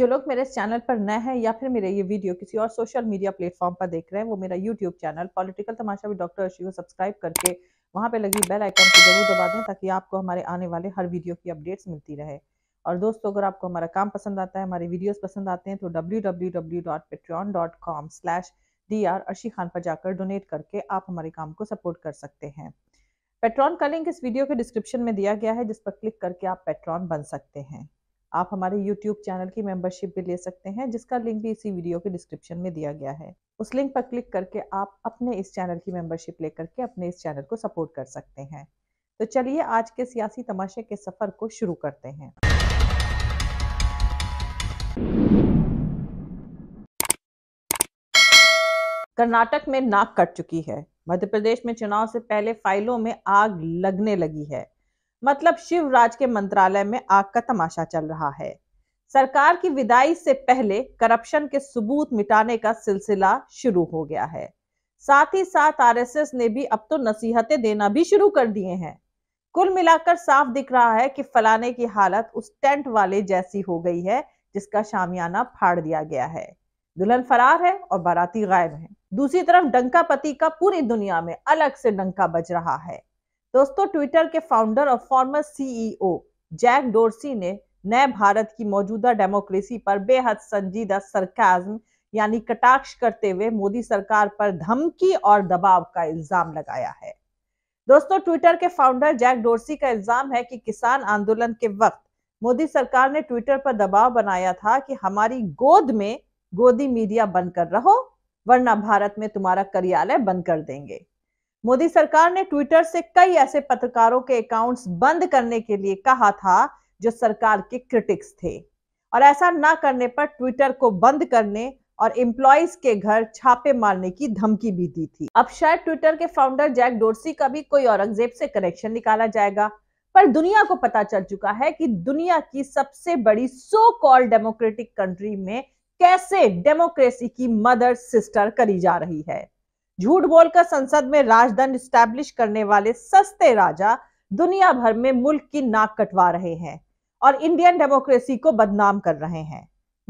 जो लोग मेरे इस चैनल पर नए हैं या फिर मेरे ये वीडियो किसी और सोशल मीडिया प्लेटफॉर्म पर देख रहे हैं वो मेरा यूट्यूब चैनल पॉलिटिकल तमाशा भी डॉक्टर अर्शी को सब्सक्राइब करके वहाँ पर लगी बेल आइकन को जरूर दबा दें ताकि आपको हमारे आने वाले हर वीडियो की अपडेट्स मिलती रहे और दोस्तों अगर आपको हमारा काम पसंद आता है हमारे वीडियोस पसंद आते हैं तो www.patreon.com slash अर्शी खान पर जाकर डोनेट करके आप हमारे काम को सपोर्ट कर सकते हैं पेट्रॉन का लिंक इस वीडियो के डिस्क्रिप्शन में दिया गया है जिस पर क्लिक करके आप पेट्रॉन बन सकते हैं आप हमारे YouTube चैनल की मेंबरशिप भी ले सकते हैं जिसका लिंक भी इसी वीडियो के डिस्क्रिप्शन में दिया गया है उस लिंक पर क्लिक करके आप अपने इस चैनल की मेंबरशिप लेकर के अपने इस चैनल को सपोर्ट कर सकते हैं तो चलिए आज के सियासी तमाशे के सफ़र को शुरू करते हैं कर्नाटक में नाक कट चुकी है मध्य प्रदेश में चुनाव से पहले फाइलों में आग लगने लगी है मतलब शिवराज के मंत्रालय में आग का तमाशा चल रहा है सरकार की विदाई से पहले करप्शन के सबूत मिटाने का सिलसिला शुरू हो गया है साथ ही साथ आरएसएस ने भी अब तो नसीहतें देना भी शुरू कर दिए हैं कुल मिलाकर साफ दिख रहा है कि फलाने की हालत उस टेंट वाले जैसी हो गई है जिसका शामियाना फाड़ दिया गया है दुल्हन फरार है और बाराती गायब है दूसरी तरफ डंका पति का पूरी दुनिया में अलग से डंका बज रहा है दोस्तों ट्विटर के फाउंडर और फॉर्मर सीईओ जैक डोर्सी ने नए भारत की मौजूदा डेमोक्रेसी पर बेहद संजीदा सरकाज्म यानी कटाक्ष करते हुए मोदी सरकार पर धमकी और दबाव का इल्जाम लगाया है दोस्तों ट्विटर के फाउंडर जैक डोर्सी का इल्जाम है कि किसान आंदोलन के वक्त मोदी सरकार ने ट्विटर पर दबाव बनाया था कि हमारी गोद में गोदी मीडिया बंद कर रहो वरना भारत में तुम्हारा कार्यालय बंद कर देंगे मोदी सरकार ने ट्विटर से कई ऐसे पत्रकारों के अकाउंट्स बंद करने के लिए कहा था जो सरकार के क्रिटिक्स थे और ऐसा ना करने पर ट्विटर को बंद करने और एम्प्लॉयज के घर छापे मारने की धमकी भी दी थी अब शायद ट्विटर के फाउंडर जैक डोरसी का भी कोई औरंगजेब से कनेक्शन निकाला जाएगा पर दुनिया को पता चल चुका है कि दुनिया की सबसे बड़ी सो कॉल डेमोक्रेटिक कंट्री में कैसे डेमोक्रेसी की मदर सिस्टर करी जा रही है झूठ बोलकर संसद में राजदंड स्टैब्लिश करने वाले सस्ते राजा दुनिया भर में मुल्क की नाक कटवा रहे हैं और इंडियन डेमोक्रेसी को बदनाम कर रहे हैं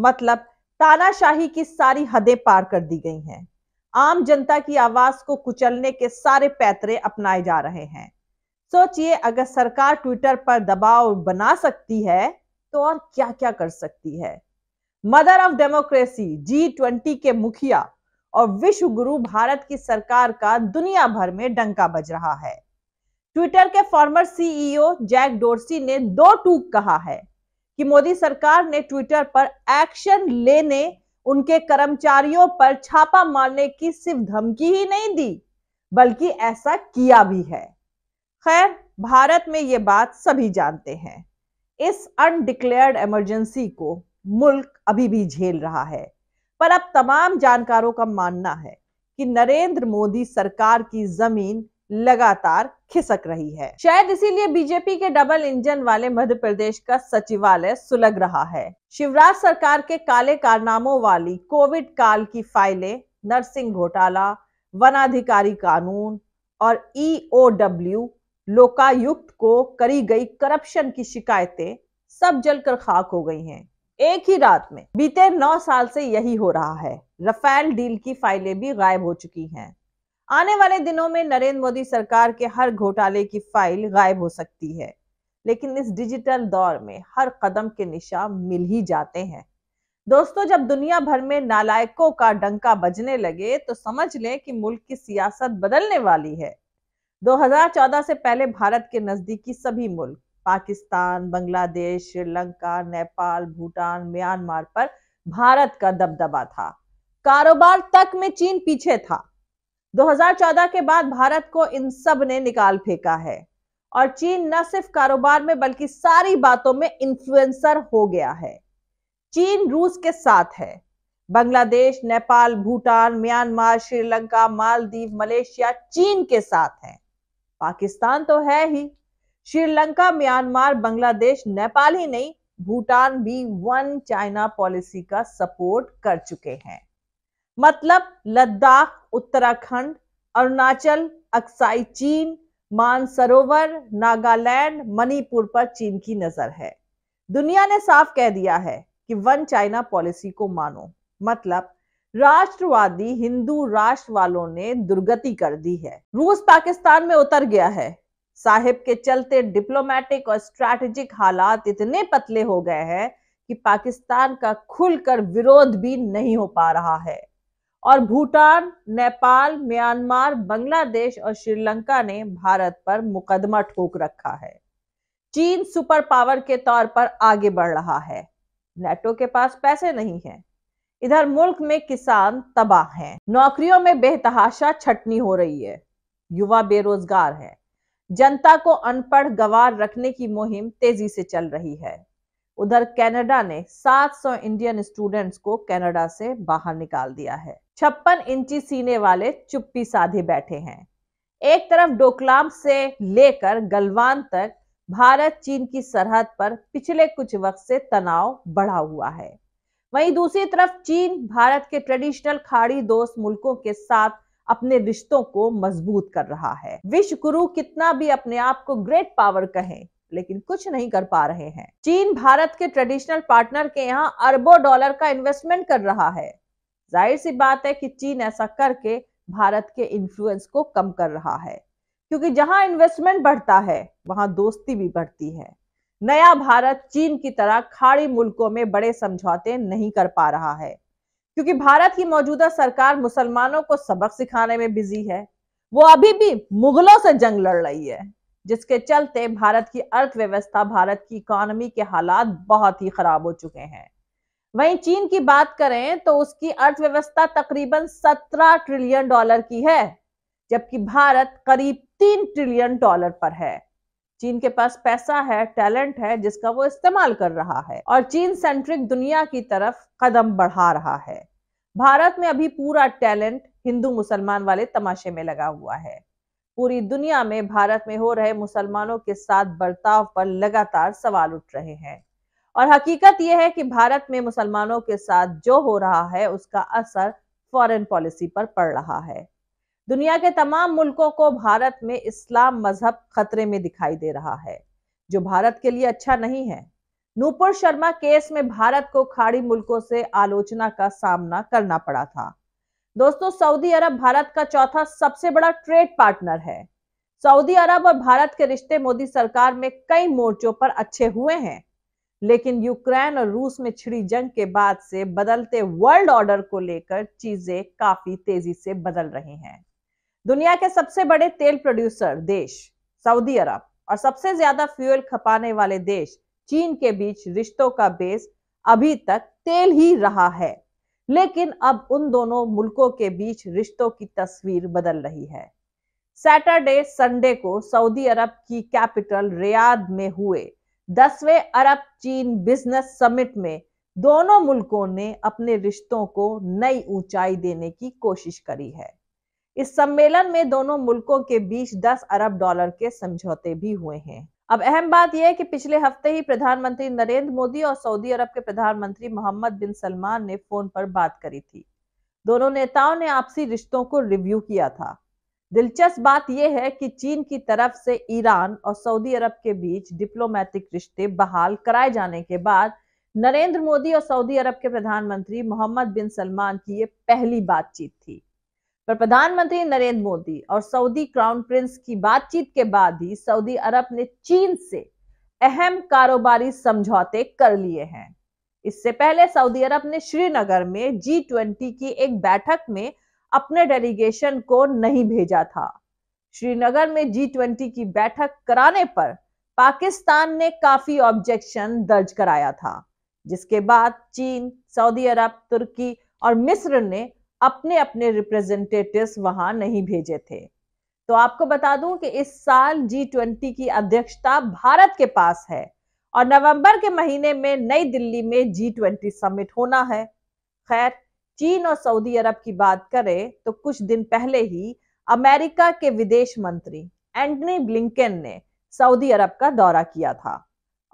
मतलब तानाशाही की सारी हदें पार कर दी गई हैं आम जनता की आवाज को कुचलने के सारे पैतरे अपनाए जा रहे हैं सोचिए अगर सरकार ट्विटर पर दबाव बना सकती है तो और क्या क्या कर सकती है mother of democracy G twenty के मुखिया और विश्व गुरु भारत की सरकार का दुनिया भर में डंका बज रहा है ट्विटर के फॉर्मर सीईओ जैक डोर्सी ने दो टूक कहा है कि मोदी सरकार ने ट्विटर पर एक्शन लेने उनके कर्मचारियों पर छापा मारने की सिर्फ धमकी ही नहीं दी बल्कि ऐसा किया भी है खैर भारत में ये बात सभी जानते हैं इस अनडिक्लेयर्ड इमरजेंसी को मुल्क अभी भी झेल रहा है पर अब तमाम जानकारों का मानना है कि नरेंद्र मोदी सरकार की जमीन लगातार खिसक रही है शायद इसीलिए बीजेपी के डबल इंजन वाले मध्य प्रदेश का सचिवालय सुलग रहा है शिवराज सरकार के काले कारनामों वाली कोविड काल की फाइलें नर्सिंग घोटाला वनाधिकारी कानून और ईओडब्ल्यू e लोकायुक्त को करी गई करप्शन की शिकायतें सब जलकर खाक हो गई हैं एक ही रात में बीते नौ साल से यही हो रहा है रफेल डील की फाइलें भी गायब हो चुकी हैं आने वाले दिनों में नरेंद्र मोदी सरकार के हर घोटाले की फाइल गायब हो सकती है लेकिन इस डिजिटल दौर में हर कदम के निशान मिल ही जाते हैं दोस्तों जब दुनिया भर में नालायकों का डंका बजने लगे तो समझ लें कि मुल्क की सियासत बदलने वाली है 2014 से पहले भारत के नजदीकी सभी मुल्क पाकिस्तान बांग्लादेश श्रीलंका नेपाल भूटान म्यांमार पर भारत का दबदबा था कारोबार तक में चीन पीछे था 2014 के बाद भारत को इन सब ने निकाल फेंका है और चीन न सिर्फ कारोबार में बल्कि सारी बातों में इन्फ्लुएंसर हो गया है चीन रूस के साथ है बांग्लादेश नेपाल भूटान म्यांमार श्रीलंका मालदीव मलेशिया चीन के साथ है पाकिस्तान तो है ही श्रीलंका म्यांमार बांग्लादेश नेपाल ही नहीं भूटान भी वन चाइना पॉलिसी का सपोर्ट कर चुके हैं मतलब लद्दाख उत्तराखंड अरुणाचल अक्साई चीन मानसरोवर नागालैंड मणिपुर पर चीन की नजर है दुनिया ने साफ कह दिया है कि वन चाइना पॉलिसी को मानो मतलब राष्ट्रवादी हिंदू राष्ट्र वालों ने दुर्गति कर दी है रूस पाकिस्तान में उतर गया है साहिब के चलते डिप्लोमेटिक और स्ट्रैटेजिक हालात इतने पतले हो गए हैं कि पाकिस्तान का खुलकर विरोध भी नहीं हो पा रहा है और भूटान नेपाल म्यांमार बांग्लादेश और श्रीलंका ने भारत पर मुकदमा ठोक रखा है चीन सुपर पावर के तौर पर आगे बढ़ रहा है नेटो के पास पैसे नहीं है इधर मुल्क में किसान तबाह हैं नौकरियों में बेतहाशा छटनी हो रही है युवा बेरोजगार है जनता को अनपढ़ गवार रखने की मुहिम तेजी से चल रही है उधर कनाडा ने 700 इंडियन स्टूडेंट्स को कनाडा से बाहर निकाल दिया है छप्पन इंची सीने वाले चुप्पी साधे बैठे हैं एक तरफ डोकलाम से लेकर गलवान तक भारत चीन की सरहद पर पिछले कुछ वक्त से तनाव बढ़ा हुआ है वहीं दूसरी तरफ चीन भारत के ट्रेडिशनल खाड़ी दोस्त मुल्कों के साथ अपने रिश्तों को मजबूत कर रहा है विश्व गुरु कितना भी अपने आप को ग्रेट पावर कहें लेकिन कुछ नहीं कर पा रहे हैं चीन भारत के ट्रेडिशनल पार्टनर के यहाँ अरबों डॉलर का इन्वेस्टमेंट कर रहा है जाहिर सी बात है कि चीन ऐसा करके भारत के इन्फ्लुएंस को कम कर रहा है क्योंकि जहां इन्वेस्टमेंट बढ़ता है वहां दोस्ती भी बढ़ती है नया भारत चीन की तरह खाड़ी मुल्कों में बड़े समझौते नहीं कर पा रहा है क्योंकि भारत की मौजूदा सरकार मुसलमानों को सबक सिखाने में बिजी है वो अभी भी मुगलों से जंग लड़ रही है जिसके चलते भारत की अर्थव्यवस्था भारत की इकोनॉमी के हालात बहुत ही खराब हो चुके हैं वहीं चीन की बात करें तो उसकी अर्थव्यवस्था तकरीबन 17 ट्रिलियन डॉलर की है जबकि भारत करीब 3 ट्रिलियन डॉलर पर है चीन के पास पैसा है टैलेंट है जिसका वो इस्तेमाल कर रहा है और चीन सेंट्रिक दुनिया की तरफ कदम बढ़ा रहा है भारत में अभी पूरा टैलेंट हिंदू मुसलमान वाले तमाशे में लगा हुआ है पूरी दुनिया में भारत में हो रहे मुसलमानों के साथ बर्ताव पर लगातार सवाल उठ रहे हैं और हकीकत यह है कि भारत में मुसलमानों के साथ जो हो रहा है उसका असर फॉरेन पॉलिसी पर पड़ रहा है दुनिया के तमाम मुल्कों को भारत में इस्लाम मजहब खतरे में दिखाई दे रहा है जो भारत के लिए अच्छा नहीं है नूपुर शर्मा केस में भारत को खाड़ी मुल्कों से आलोचना का सामना करना पड़ा था दोस्तों सऊदी अरब भारत का चौथा सबसे बड़ा ट्रेड पार्टनर है सऊदी अरब और भारत के रिश्ते मोदी सरकार में कई मोर्चों पर अच्छे हुए हैं लेकिन यूक्रेन और रूस में छिड़ी जंग के बाद से बदलते वर्ल्ड ऑर्डर को लेकर चीजें काफी तेजी से बदल रही हैं दुनिया के सबसे बड़े तेल प्रोड्यूसर देश सऊदी अरब और सबसे ज्यादा फ्यूल खपाने वाले देश चीन के बीच रिश्तों का बेस अभी तक तेल ही रहा है लेकिन अब उन दोनों मुल्कों के बीच रिश्तों की तस्वीर बदल रही है सैटरडे संडे को सऊदी अरब की कैपिटल रियाद में हुए दसवें अरब चीन बिजनेस समिट में दोनों मुल्कों ने अपने रिश्तों को नई ऊंचाई देने की कोशिश करी है इस सम्मेलन में दोनों मुल्कों के बीच 10 अरब डॉलर के समझौते भी हुए हैं अब अहम बात यह है कि पिछले हफ्ते ही प्रधानमंत्री नरेंद्र मोदी और सऊदी अरब के प्रधानमंत्री मोहम्मद बिन सलमान ने फोन पर बात करी थी दोनों नेताओं ने आपसी रिश्तों को रिव्यू किया था दिलचस्प बात यह है कि चीन की तरफ से ईरान और सऊदी अरब के बीच डिप्लोमेटिक रिश्ते बहाल कराए जाने के बाद नरेंद्र मोदी और सऊदी अरब के प्रधानमंत्री मोहम्मद बिन सलमान की ये पहली बातचीत थी पर प्रधानमंत्री नरेंद्र मोदी और सऊदी क्राउन प्रिंस की बातचीत के बाद ही सऊदी अरब ने चीन से अहम कारोबारी समझौते कर लिए हैं इससे पहले सऊदी अरब ने श्रीनगर में जी ट्वेंटी की एक बैठक में अपने डेलीगेशन को नहीं भेजा था श्रीनगर में जी ट्वेंटी की बैठक कराने पर पाकिस्तान ने काफी ऑब्जेक्शन दर्ज कराया था जिसके बाद चीन सऊदी अरब तुर्की और मिस्र ने अपने अपने रिप्रेजेंटेटिव्स वहां नहीं भेजे थे तो आपको बता दूं कि इस साल जी ट्वेंटी की अध्यक्षता भारत के पास है और नवंबर के महीने में नई दिल्ली में जी ट्वेंटी समिट होना है खैर चीन और सऊदी अरब की बात करें तो कुछ दिन पहले ही अमेरिका के विदेश मंत्री एंटनी ब्लिंकन ने सऊदी अरब का दौरा किया था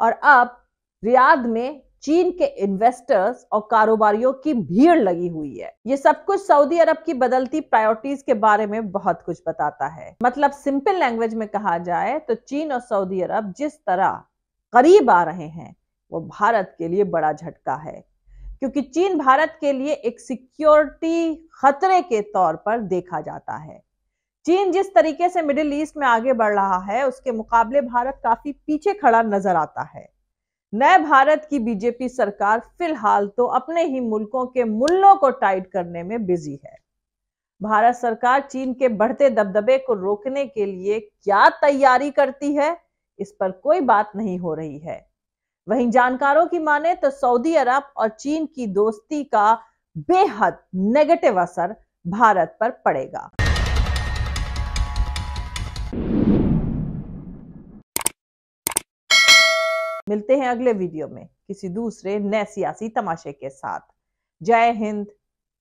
और अब रियाद में चीन के इन्वेस्टर्स और कारोबारियों की भीड़ लगी हुई है ये सब कुछ सऊदी अरब की बदलती प्रायोरिटीज के बारे में बहुत कुछ बताता है मतलब सिंपल लैंग्वेज में कहा जाए तो चीन और सऊदी अरब जिस तरह करीब आ रहे हैं वो भारत के लिए बड़ा झटका है क्योंकि चीन भारत के लिए एक सिक्योरिटी खतरे के तौर पर देखा जाता है चीन जिस तरीके से मिडिल ईस्ट में आगे बढ़ रहा है उसके मुकाबले भारत काफी पीछे खड़ा नजर आता है नए भारत की बीजेपी सरकार फिलहाल तो अपने ही मुल्कों के मुल्लों को टाइट करने में बिजी है भारत सरकार चीन के बढ़ते दबदबे को रोकने के लिए क्या तैयारी करती है इस पर कोई बात नहीं हो रही है वहीं जानकारों की माने तो सऊदी अरब और चीन की दोस्ती का बेहद नेगेटिव असर भारत पर पड़ेगा मिलते हैं अगले वीडियो में किसी दूसरे नए सियासी तमाशे के साथ जय हिंद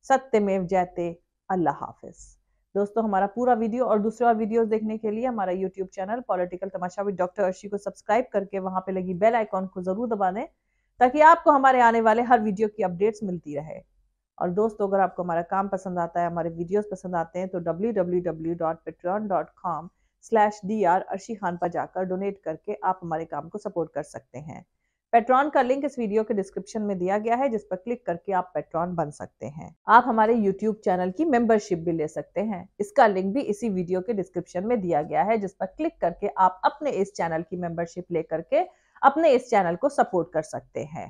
सत्य में जयते अल्लाह हाफिज दोस्तों हमारा पूरा वीडियो और दूसरे और वीडियोस देखने के लिए हमारा YouTube channel political Tamasha with doctor Arshi को सब्सक्राइब करके वहां पे लगी बेल आइकॉन को जरूर दबा दें ताकि आपको हमारे आने वाले हर वीडियो की अपडेट्स मिलती रहे और दोस्तों अगर आपको हमारा काम पसंद आता है हमारे वीडियोज पसंद आते हैं तो W W W dot patreon dot com slash D R Arshi Khan पर जाकर डोनेट करके आप हमारे काम को सपोर्ट कर सकते हैं पेट्रॉन का लिंक इस वीडियो के डिस्क्रिप्शन में दिया गया है जिस पर क्लिक करके आप पेट्रॉन बन सकते हैं आप हमारे यूट्यूब चैनल की मेंबरशिप भी ले सकते हैं इसका लिंक भी इसी वीडियो के डिस्क्रिप्शन में दिया गया है जिस पर क्लिक करके आप अपने इस चैनल की मेंबरशिप लेकर के अपने इस चैनल को सपोर्ट कर सकते हैं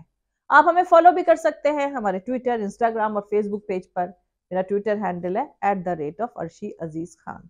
आप हमें फॉलो भी कर सकते हैं हमारे ट्विटर इंस्टाग्राम और फेसबुक पेज पर मेरा ट्विटर हैंडल है at the rate of Arshi Aziz Khan